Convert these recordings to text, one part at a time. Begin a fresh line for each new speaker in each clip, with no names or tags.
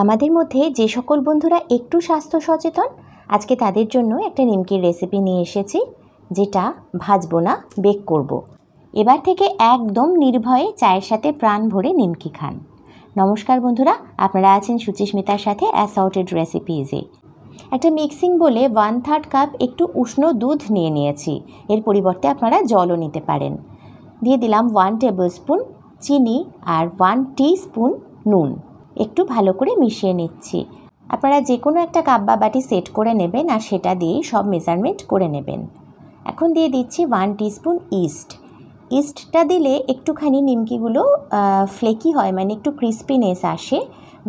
আমাদের মধ্যে যে সকল বন্ধুরা একটু স্বাস্থ্য সচেতন আজকে তাদের জন্য একটা নিমকির রেসিপি নিয়ে এসেছি যেটা ভাজবো না বেক করব। এবার থেকে একদম নির্ভয়ে চায়ের সাথে প্রাণ ভরে নিমকি খান নমস্কার বন্ধুরা আপনারা আছেন সুচিস্মিতার সাথে অ্যাসাউটেড রেসিপিজে একটা মিক্সিং বলে ওয়ান থার্ড কাপ একটু উষ্ণ দুধ নিয়ে নিয়েছি এর পরিবর্তে আপনারা জলও নিতে পারেন দিয়ে দিলাম ওয়ান টেবিল স্পুন চিনি আর ওয়ান টি স্পুন নুন একটু ভালো করে মিশিয়ে নিচ্ছি আপনারা যে কোনো একটা কাপ বা বাটি সেট করে নেবেন আর সেটা দিয়েই সব মেজারমেন্ট করে নেবেন এখন দিয়ে দিচ্ছি ওয়ান টিস্পুন ইস্ট ইস্টটা দিলে একটুখানি নিমকিগুলো ফ্লেকি হয় মানে একটু ক্রিস্পিনেস আসে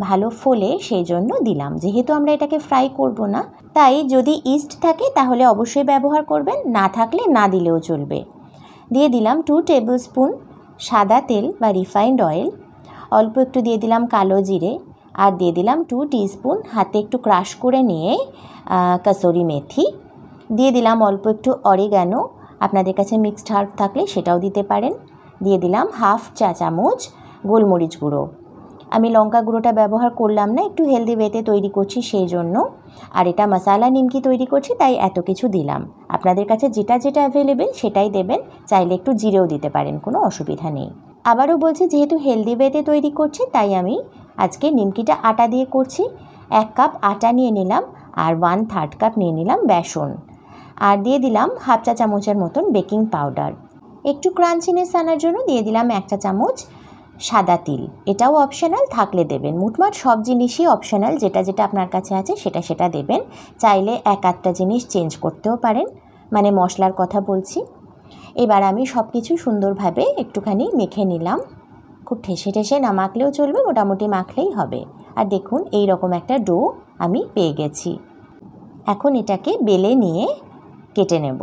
ভালো ফলে সেই জন্য দিলাম যেহেতু আমরা এটাকে ফ্রাই করব না তাই যদি ইস্ট থাকে তাহলে অবশ্যই ব্যবহার করবেন না থাকলে না দিলেও চলবে দিয়ে দিলাম টু টেবিল স্পুন সাদা তেল বা রিফাইন্ড অয়েল অল্প একটু দিয়ে দিলাম কালো জিরে আর দিয়ে দিলাম টু টিস্পুন হাতে একটু ক্রাশ করে নিয়ে কাসরি মেথি দিয়ে দিলাম অল্প একটু অরেগানো আপনাদের কাছে মিক্সড হার্ব থাকলে সেটাও দিতে পারেন দিয়ে দিলাম হাফ চা চামচ গোলমরিচ গুঁড়ো আমি লঙ্কা গুঁড়োটা ব্যবহার করলাম না একটু হেলদি ওয়েতে তৈরি করছি সেই জন্য আর এটা মশালা নিমকি তৈরি করছি তাই এত কিছু দিলাম আপনাদের কাছে যেটা যেটা অ্যাভেলেবেল সেটাই দেবেন চাইলে একটু জিরেও দিতে পারেন কোনো অসুবিধা নেই আবারও বলছি যেহেতু হেলদি ওয়েতে তৈরি করছি তাই আমি আজকে নিমকিটা আটা দিয়ে করছি এক কাপ আটা নিয়ে নিলাম আর ওয়ান থার্ড কাপ নিয়ে নিলাম বেসন আর দিয়ে দিলাম হাফ চা চামচের মতন বেকিং পাউডার একটু ক্রাঞ্চিনেস আনার জন্য দিয়ে দিলাম এক চা চামচ সাদা তিল এটাও অপশনাল থাকলে দেবেন মুটমাট সব জিনিসই অপশনাল যেটা যেটা আপনার কাছে আছে সেটা সেটা দেবেন চাইলে এক আধটা জিনিস চেঞ্জ করতেও পারেন মানে মশলার কথা বলছি এবার আমি সব কিছু সুন্দরভাবে একটুখানি মেখে নিলাম খুব ঠেসে ঠেসে না মাখলেও চলবে মোটামুটি মাখলেই হবে আর দেখুন এই রকম একটা ডো আমি পেয়ে গেছি এখন এটাকে বেলে নিয়ে কেটে নেব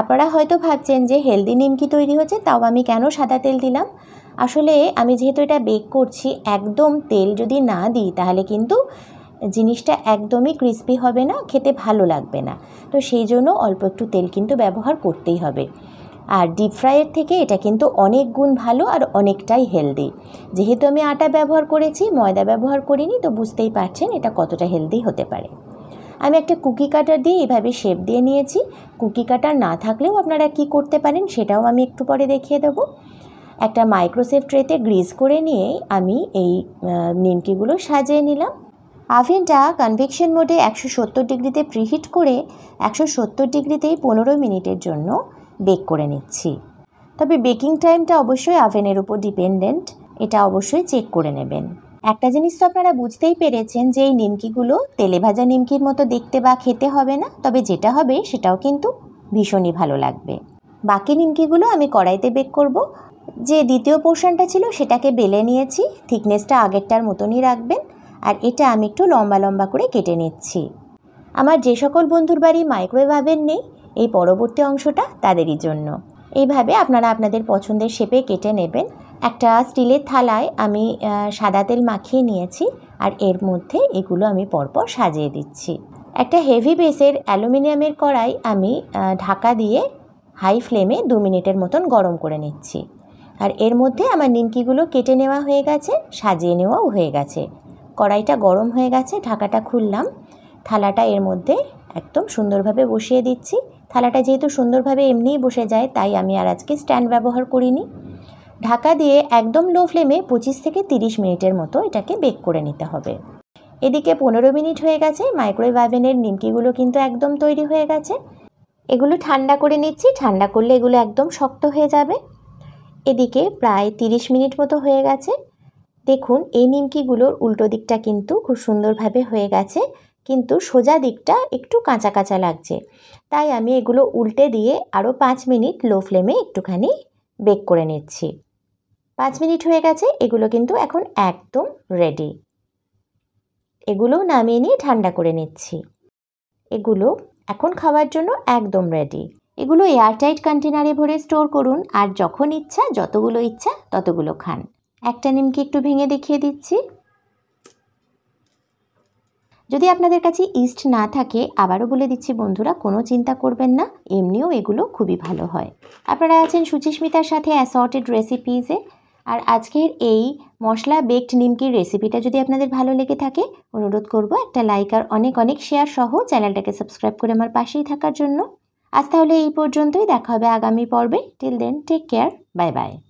আপনারা হয়তো ভাবছেন যে হেলদি নিমকি তৈরি হচ্ছে তাও আমি কেন সাদা তেল দিলাম আসলে আমি যেহেতু এটা বেক করছি একদম তেল যদি না দিই তাহলে কিন্তু জিনিসটা একদমই ক্রিস্পি হবে না খেতে ভালো লাগবে না তো সেই জন্য অল্প একটু তেল কিন্তু ব্যবহার করতেই হবে আর ডিপ ফ্রাইয়ের থেকে এটা কিন্তু অনেক গুণ ভালো আর অনেকটাই হেলদি যেহেতু আমি আটা ব্যবহার করেছি ময়দা ব্যবহার করিনি তো বুঝতেই পারছেন এটা কতটা হেলদি হতে পারে আমি একটা কুকি কাটার দিয়ে এভাবে শেপ দিয়ে নিয়েছি কুকি কাটার না থাকলেও আপনারা কি করতে পারেন সেটাও আমি একটু পরে দেখিয়ে দেবো একটা মাইক্রোসেফ ট্রেতে গ্রিজ করে নিয়ে আমি এই নিমকিগুলো সাজিয়ে নিলাম আভেনটা কনভেকশন মোডে একশো সত্তর ডিগ্রিতে প্রিহিট করে একশো সত্তর ডিগ্রিতেই পনেরো মিনিটের জন্য বেক করে নিচ্ছি তবে বেকিং টাইমটা অবশ্যই আভেনের উপর ডিপেন্ডেন্ট এটা অবশ্যই চেক করে নেবেন একটা জিনিস তো আপনারা বুঝতেই পেরেছেন যে এই নিমকিগুলো তেলে ভাজা নিমকির মতো দেখতে বা খেতে হবে না তবে যেটা হবে সেটাও কিন্তু ভীষণই ভালো লাগবে বাকি নিমকিগুলো আমি কড়াইতে বেক করব যে দ্বিতীয় পোর্শনটা ছিল সেটাকে বেলে নিয়েছি থিকনেসটা আগেরটার মতনই রাখবেন আর এটা আমি একটু লম্বা লম্বা করে কেটে নিচ্ছি আমার যে সকল বন্ধুর বাড়ি মাইক্রোওয়েভ আভেন নেই এই পরবর্তী অংশটা তাদেরই জন্য এইভাবে আপনারা আপনাদের পছন্দের শেপে কেটে নেবেন একটা স্টিলের থালায় আমি সাদা তেল মাখিয়ে নিয়েছি আর এর মধ্যে এগুলো আমি পরপর সাজিয়ে দিচ্ছি একটা হেভি বেসের অ্যালুমিনিয়ামের কড়াই আমি ঢাকা দিয়ে হাই ফ্লেমে দু মিনিটের মতন গরম করে নিচ্ছি আর এর মধ্যে আমার নিমকিগুলো কেটে নেওয়া হয়ে গেছে সাজিয়ে নেওয়াও হয়ে গেছে কড়াইটা গরম হয়ে গেছে ঢাকাটা খুললাম থালাটা এর মধ্যে একদম সুন্দরভাবে বসিয়ে দিচ্ছি থালাটা যেহেতু সুন্দরভাবে এমনিই বসে যায় তাই আমি আর আজকে স্ট্যান্ড ব্যবহার করিনি ঢাকা দিয়ে একদম লো ফ্লেমে পঁচিশ থেকে তিরিশ মিনিটের মতো এটাকে বেক করে নিতে হবে এদিকে পনেরো মিনিট হয়ে গেছে মাইক্রোওয়েভ আভেনের নিমকিগুলো কিন্তু একদম তৈরি হয়ে গেছে এগুলো ঠান্ডা করে নিচ্ছি ঠান্ডা করলে এগুলো একদম শক্ত হয়ে যাবে এদিকে প্রায় তিরিশ মিনিট মতো হয়ে গেছে দেখুন এই নিমকিগুলোর উল্টো দিকটা কিন্তু খুব সুন্দরভাবে হয়ে গেছে কিন্তু সোজা দিকটা একটু কাঁচা কাঁচা লাগছে তাই আমি এগুলো উল্টে দিয়ে আরও পাঁচ মিনিট লো ফ্লেমে একটুখানি বেক করে নিচ্ছি পাঁচ মিনিট হয়ে গেছে এগুলো কিন্তু এখন একদম রেডি এগুলোও নামিয়ে নিয়ে ঠান্ডা করে নিচ্ছি এগুলো এখন খাওয়ার জন্য একদম রেডি এগুলো এয়ারটাইট কন্টেনারে ভরে স্টোর করুন আর যখন ইচ্ছা যতগুলো ইচ্ছা ততগুলো খান একটা নিমকি একটু ভেঙে দেখিয়ে দিচ্ছি যদি আপনাদের কাছে ইস্ট না থাকে আবারও বলে দিচ্ছি বন্ধুরা কোনো চিন্তা করবেন না এমনিও এগুলো খুবই ভালো হয় আপনারা আছেন সুচিস্মিতার সাথে অ্যাসর্টেড রেসিপিজে আর আজকের এই মশলা বেকড নিমকির রেসিপিটা যদি আপনাদের ভালো লেগে থাকে অনুরোধ করব একটা লাইক আর অনেক অনেক শেয়ার সহ চ্যানেলটাকে সাবস্ক্রাইব করে আমার পাশেই থাকার জন্য আজ তাহলে এই পর্যন্তই দেখা হবে আগামী পর্বে till then take care bye by